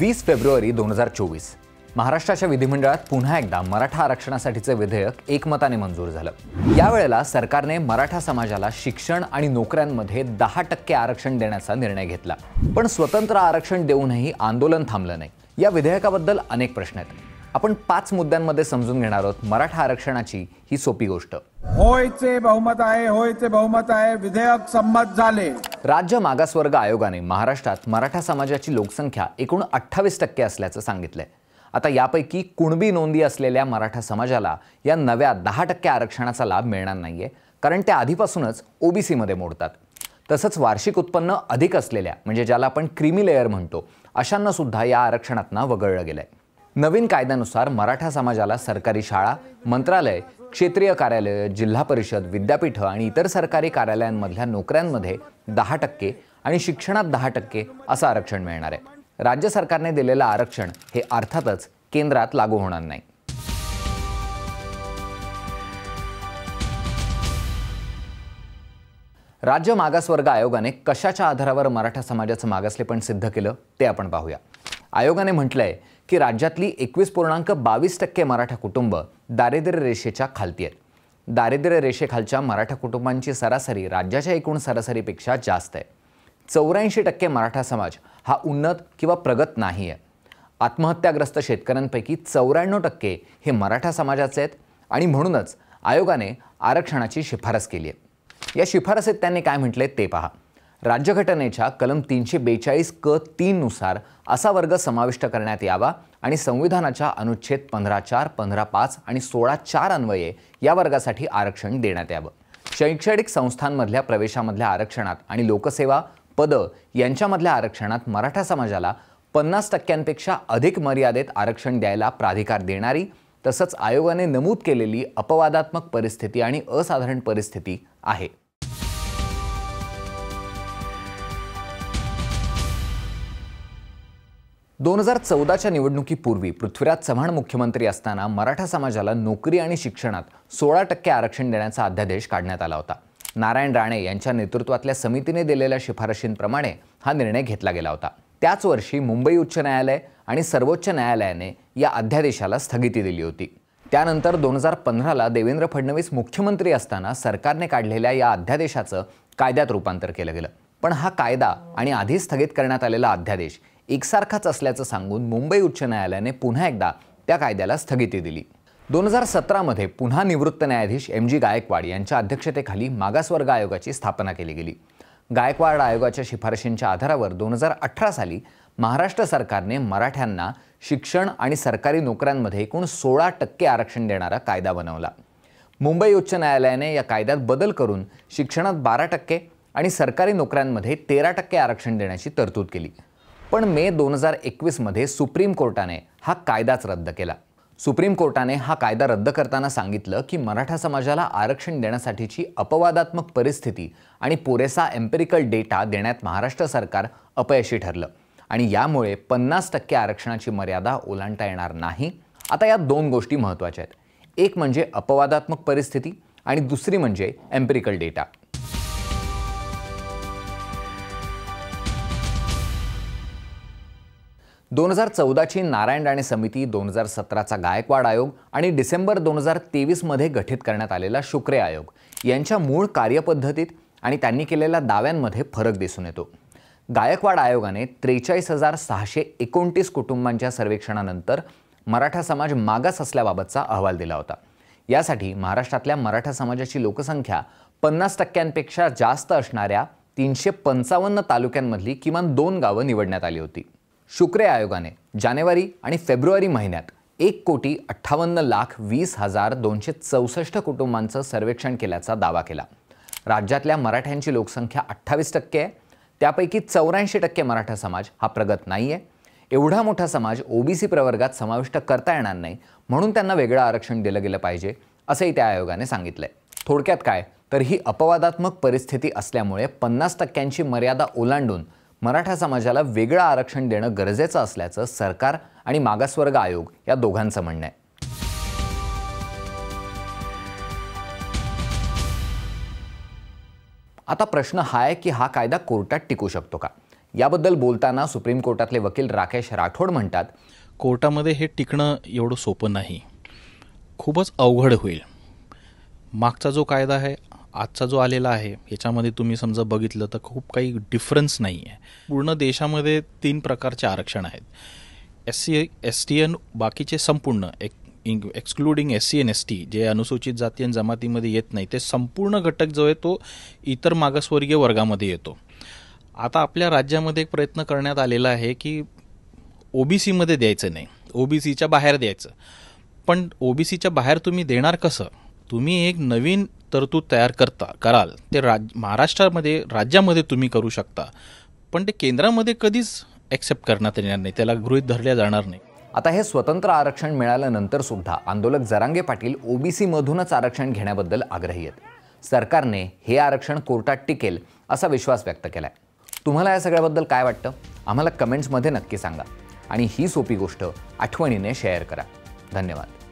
वीस फेब्रुवारी दोन हजार चोवीस महाराष्ट्राच्या विधिमंडळात पुन्हा एकदा मराठा आरक्षणासाठीचं विधेयक एकमताने मंजूर झालं यावेळेला सरकारने मराठा समाजाला शिक्षण आणि नोकऱ्यांमध्ये दहा टक्के आरक्षण देण्याचा निर्णय घेतला पण स्वतंत्र आरक्षण देऊनही आंदोलन थांबलं नाही या विधेयकाबद्दल अनेक प्रश्न आहेत आपण पाच मुद्द्यांमध्ये समजून घेणार आहोत मराठा आरक्षणाची ही सोपी गोष्ट होयचे बहुमत आहे होयचे बहुमत आहे विधेयक संमत झाले राज्य मागासवर्ग आयोगाने महाराष्ट्रात मराठा समाजाची लोकसंख्या एकूण अठ्ठावीस टक्के असल्याचं सांगितलंय आता यापैकी कुणबी नोंदी असलेल्या मराठा समाजाला या नव्या दहा टक्के आरक्षणाचा लाभ मिळणार नाहीये कारण त्या आधीपासूनच मध्ये मोडतात तसंच वार्षिक उत्पन्न अधिक असलेल्या म्हणजे ज्याला आपण क्रिमी लेअर म्हणतो अशांना सुद्धा या आरक्षणातना वगळलं गेलं आहे नवीन कायद्यानुसार मराठा समाजाला सरकारी शाळा मंत्रालय क्षेत्रीय कार्यालय जिल्हा परिषद विद्यापीठं आणि इतर सरकारी कार्यालयांमधल्या नोकऱ्यांमध्ये दहा टक्के आणि शिक्षणात दहा टक्के असं आरक्षण मिळणार आहे राज्य सरकारने दिलेलं आरक्षण हे अर्थातच केंद्रात लागू होणार नाही राज्य मागासवर्ग आयोगाने कशाच्या आधारावर मराठा समाजाचं मागासलेपण सिद्ध केलं ते आपण पाहूया आयोगाने म्हटलं आहे की राज्यातली एकवीस पूर्णांक बावीस टक्के मराठा कुटुंब दारिद्र्य रेषेच्या खालती आहेत दारिद्र्य रेषेखालच्या मराठा कुटुंबांची सरासरी राज्याच्या एकूण सरासरीपेक्षा जास्त आहे चौऱ्याऐंशी टक्के मराठा समाज हा उन्नत किंवा प्रगत नाही आहे आत्महत्याग्रस्त शेतकऱ्यांपैकी चौऱ्याण्णव टक्के हे मराठा समाजाचे आहेत आणि म्हणूनच आयोगाने आरक्षणाची शिफारस केली आहे या शिफारसीत त्यांनी काय म्हटले ते पहा राज्यघटनेच्या कलम तीनशे बेचाळीस क तीननुसार असा वर्ग समाविष्ट करण्यात यावा आणि संविधानाच्या अनुच्छेद पंधरा चार पंधरा पाच आणि सोळा चार अन्वये या वर्गासाठी आरक्षण देण्यात यावं शैक्षणिक संस्थांमधल्या प्रवेशामधल्या आरक्षणात आणि लोकसेवा पदं यांच्यामधल्या आरक्षणात मराठा समाजाला पन्नास टक्क्यांपेक्षा अधिक मर्यादेत आरक्षण द्यायला प्राधिकार देणारी तसंच आयोगाने नमूद केलेली अपवादात्मक परिस्थिती आणि असाधारण परिस्थिती आहे दोन हजार चौदाच्या निवडणुकीपूर्वी पृथ्वीराज चव्हाण मुख्यमंत्री असताना मराठा समाजाला नोकरी आणि शिक्षणात सोळा टक्के आरक्षण देण्याचा अध्यादेश काढण्यात आला होता नारायण राणे यांच्या नेतृत्वातल्या समितीने दिलेल्या शिफारशींप्रमाणे हा निर्णय घेतला गेला होता त्याच वर्षी मुंबई उच्च न्यायालय आणि सर्वोच्च न्यायालयाने या अध्यादेशाला स्थगिती दिली होती त्यानंतर दोन हजार पंधराला देवेंद्र फडणवीस मुख्यमंत्री असताना सरकारने काढलेल्या या अध्यादेशाचं कायद्यात रूपांतर केलं गेलं पण हा कायदा आणि आधी स्थगित करण्यात आलेला अध्यादेश एकसारखाच असल्याचं सांगून मुंबई उच्च न्यायालयाने पुन्हा एकदा त्या कायद्याला स्थगिती दिली दोन हजार सतरामध्ये पुन्हा निवृत्त न्यायाधीश एम जी गायकवाड यांच्या अध्यक्षतेखाली मागासवर्ग आयोगाची स्थापना केली गेली गायकवाड आयोगाच्या शिफारशींच्या आधारावर दोन हजार अठरा साली महाराष्ट्र सरकारने मराठ्यांना शिक्षण आणि सरकारी नोकऱ्यांमध्ये एकूण सोळा टक्के आरक्षण देणारा कायदा बनवला मुंबई उच्च न्यायालयाने या कायद्यात बदल करून शिक्षणात बारा टक्के आणि सरकारी नोकऱ्यांमध्ये तेरा टक्के आरक्षण देण्याची तरतूद केली पण मे दोन हजार एकवीसमध्ये सुप्रीम कोर्टाने हा कायदाच रद्द केला सुप्रीम कोर्टाने हा कायदा रद्द करताना सांगितलं की मराठा समाजाला आरक्षण देण्यासाठीची अपवादात्मक परिस्थिती आणि पुरेसा एम्पेरिकल डेटा देण्यात महाराष्ट्र सरकार अपयशी ठरलं आणि यामुळे पन्नास टक्के आरक्षणाची मर्यादा ओलांडता येणार नाही आता या दोन गोष्टी महत्त्वाच्या आहेत एक म्हणजे अपवादात्मक परिस्थिती आणि दुसरी म्हणजे एम्पेरिकल डेटा दोन हजार चौदाची नारायण राणे समिती दोन हजार सतराचा गायकवाड आयोग आणि डिसेंबर दोन हजार तेवीसमध्ये गठीत करण्यात आलेला शुक्रे आयोग यांच्या मूळ कार्यपद्धतीत आणि त्यांनी केलेल्या दाव्यांमध्ये फरक दिसून येतो गायकवाड आयोगाने त्रेचाळीस हजार सहाशे एकोणतीस कुटुंबांच्या सर्वेक्षणानंतर मराठा समाज मागास असल्याबाबतचा अहवाल दिला होता यासाठी महाराष्ट्रातल्या मराठा समाजाची लोकसंख्या पन्नास टक्क्यांपेक्षा जास्त असणाऱ्या तीनशे पंचावन्न तालुक्यांमधली किमान दोन गावं निवडण्यात आली होती शुक्रे आयोगाने जानेवारी आणि फेब्रुवारी महिन्यात एक कोटी अठ्ठावन्न लाख वीस हजार दोनशे चौसष्ट कुटुंबांचं सर्वेक्षण केल्याचा दावा केला राज्यातल्या मराठ्यांची लोकसंख्या अठ्ठावीस टक्के आहे त्यापैकी चौऱ्याऐंशी टक्के मराठा समाज हा प्रगत नाही आहे एवढा मोठा समाज ओबीसी प्रवर्गात समाविष्ट करता येणार नाही म्हणून त्यांना वेगळं आरक्षण दिलं गेलं पाहिजे असंही त्या आयोगाने सांगितलं थोडक्यात काय तर ही अपवादात्मक परिस्थिती असल्यामुळे पन्नास टक्क्यांची मर्यादा ओलांडून मराठा समाजाला वेगळं आरक्षण देणं गरजेचं असल्याचं सरकार आणि मागासवर्ग आयोग या दोघांचं म्हणणं आहे आता प्रश्न हा आहे की हा कायदा कोर्टात टिकू शकतो का याबद्दल बोलताना सुप्रीम कोर्टातले वकील राकेश राठोड म्हणतात कोर्टामध्ये हे टिकणं एवढं सोपं नाही खूपच अवघड होईल मागचा जो कायदा आहे आजचा जो आलेला आहे याच्यामध्ये तुम्ही समजा बघितलं तर खूप काही डिफरन्स नाही आहे पूर्ण देशामध्ये तीन प्रकारचे आरक्षण आहेत S C S T and बाकीचे संपूर्ण एक excluding S C and S T जे अनुसूचित जाती आणि जमातीमध्ये येत नाही ते संपूर्ण घटक जो आहे तो इतर मागासवर्गीय वर्गामध्ये येतो आता आपल्या राज्यामध्ये एक प्रयत्न करण्यात आलेला आहे की सीमध्ये द्यायचं नाही सीच्या बाहेर द्यायचं पण सीच्या बाहेर तुम्ही देणार कसं तुम्ही एक नवीन तरतूद तयार करता कराल ते राज महाराष्ट्रामध्ये राज्यामध्ये तुम्ही करू शकता पण ते केंद्रामध्ये कधीच ॲक्सेप्ट करण्यात येणार नाही त्याला गृहीत धरल्या जाणार नाही आता हे स्वतंत्र आरक्षण मिळाल्यानंतर सुद्धा आंदोलक जरांगे पाटील ओबीसीमधूनच आरक्षण घेण्याबद्दल आग्रही आहेत सरकारने हे आरक्षण कोर्टात टिकेल असा विश्वास व्यक्त केला आहे तुम्हाला या सगळ्याबद्दल काय वाटतं आम्हाला कमेंट्समध्ये नक्की सांगा आणि ही सोपी गोष्ट आठवणीने शेअर करा धन्यवाद